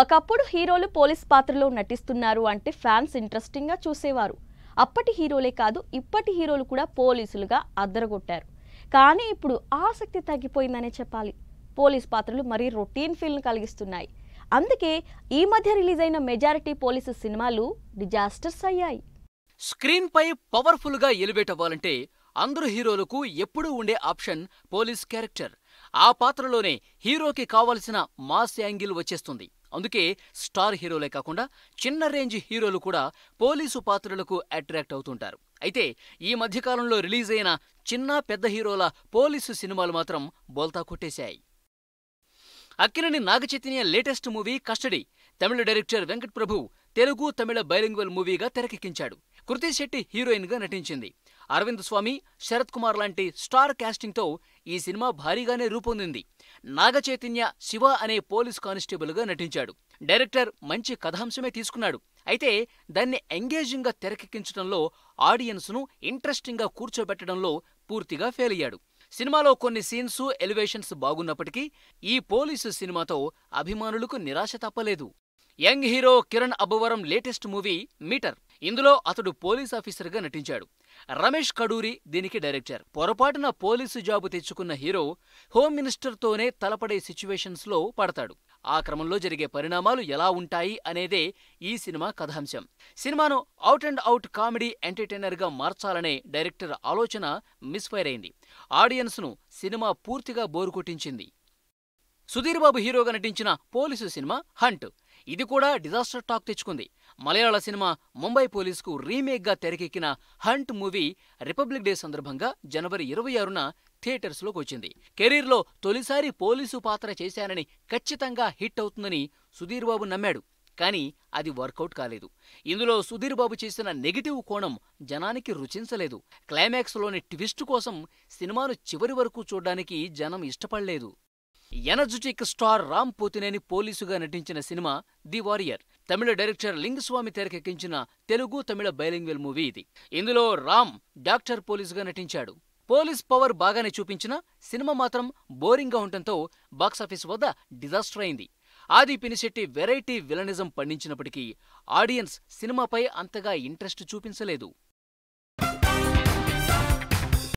ఒకప్పుడు హీరోలు పోలీస్ పాత్రలో నటిస్తున్నారు అంటే ఫ్యాన్స్ ఇంట్రెస్టింగ్గా చూసేవారు అప్పటి హీరోలే కాదు ఇప్పటి హీరోలు కూడా పోలీసులుగా అద్దరగొట్టారు కానీ ఇప్పుడు ఆసక్తి తగ్గిపోయిందనే చెప్పాలి పోలీస్ పాత్రలు మరీ రొటీన్ ఫీల్ను కలిగిస్తున్నాయి అందుకే ఈ మధ్య రిలీజ్ అయిన మెజారిటీ పోలీసు సినిమాలు డిజాస్టర్స్ అయ్యాయి స్క్రీన్పై పవర్ఫుల్గా ఎలివేట్ అవ్వాలంటే అందరు హీరోలకు ఎప్పుడూ ఉండే ఆప్షన్ పోలీస్ క్యారెక్టర్ ఆ పాత్రలోనే హీరోకి కావలసిన మాస్ యాంగిల్ వచ్చేస్తుంది అందుకే స్టార్ హీరోలే కాకుండా చిన్న రేంజ్ హీరోలు కూడా పోలీసు పాత్రలకు అట్రాక్ట్ అవుతుంటారు అయితే ఈ మధ్యకాలంలో రిలీజ్ అయిన చిన్న పెద్ద హీరోల పోలీసు సినిమాలు మాత్రం బోల్తా కొట్టేశాయి Akkineni Naga Chaitanya latest movie custody Tamil director Venkat Prabhu Telugu Tamil bilingual మూవీగా తెరకెక్కించాడు కృతి శెట్టి హీరోయిన్గా నటించింది అరవింద్ స్వామి శరత్ కుమార్ లాంటి స్టార్ క్యాస్టింగ్తో ఈ సినిమా భారీగానే రూపొందింది నాగచైతన్య శివ అనే పోలీస్ కానిస్టేబుల్గా నటించాడు డైరెక్టర్ మంచి కథాంశమే తీసుకున్నాడు అయితే దాన్ని ఎంగేజింగ్గా తెరకెక్కించడంలో ఆడియన్స్ను ఇంట్రెస్టింగ్గా కూర్చోబెట్టడంలో పూర్తిగా ఫెయిల్ అయ్యాడు సినిమాలో కొన్ని సీన్సు ఎలివేషన్స్ బాగున్నప్పటికీ ఈ పోలీసు సినిమాతో అభిమానులకు నిరాశ తప్పలేదు young hero Kiran Abbavaram latest movie meter ఇందులో అతడు పోలీస్ ఆఫీసర్గా నటించాడు రమేష్ కడూరి దీనికి డైరెక్టర్ పొరపాటున పోలీసు జాబు తెచ్చుకున్న హీరో హోమ్ మినిస్టర్తోనే తలపడే సిచ్యువేషన్స్లో పడతాడు ఆ క్రమంలో జరిగే పరిణామాలు ఎలా ఉంటాయి అనేదే ఈ సినిమా కథాంశం సినిమాను అవుట్ అండ్ అవుట్ కామెడీ ఎంటర్టైనర్గా మార్చాలనే డైరెక్టర్ ఆలోచన మిస్ఫైర్ అయింది ఆడియన్స్ను సినిమా పూర్తిగా బోరు కొట్టించింది సుధీర్ బాబు హీరోగా నటించిన పోలీసు సినిమా హంట్ ఇది కూడా డిజాస్టర్ టాక్ తెచ్చుకుంది మలయాళ సినిమా ముంబై పోలీసుకు రీమేక్గా తెరకెక్కిన హంట్ మూవీ రిపబ్లిక్ డే సందర్భంగా జనవరి ఇరవై ఆరున థియేటర్స్లోకి వచ్చింది కెరీర్లో తొలిసారి పోలీసు పాత్ర చేశానని ఖచ్చితంగా హిట్ అవుతుందని సుధీర్ బాబు నమ్మాడు కానీ అది వర్కౌట్ కాలేదు ఇందులో సుధీర్ బాబు చేసిన నెగిటివ్ కోణం జనానికి రుచించలేదు క్లైమాక్స్లోని ట్విస్ట్ కోసం సినిమాను చివరి వరకు చూడ్డానికి జనం ఇష్టపడలేదు ఎనర్జెటిక్ స్టార్ రామ్ పోతినేని పోలీసుగా నటించిన సినిమా the warrior Tamil director Lingusamy తెరకెక్కించిన తెలుగు తమిళ బైలింగ్వెల్ మూవీ ఇది ఇందులో రామ్ డాక్టర్ పోలీసుగా నటించాడు పోలీస్ పవర్ బాగానే చూపించిన సినిమా మాత్రం బోరింగ్గా ఉండటంతో బాక్సాఫీస్ వద్ద డిజాస్టర్ అయింది ఆది పినిశెట్టి వెరైటీ విలనిజం పండించినప్పటికీ ఆడియన్స్ సినిమాపై అంతగా ఇంట్రెస్ట్ చూపించలేదు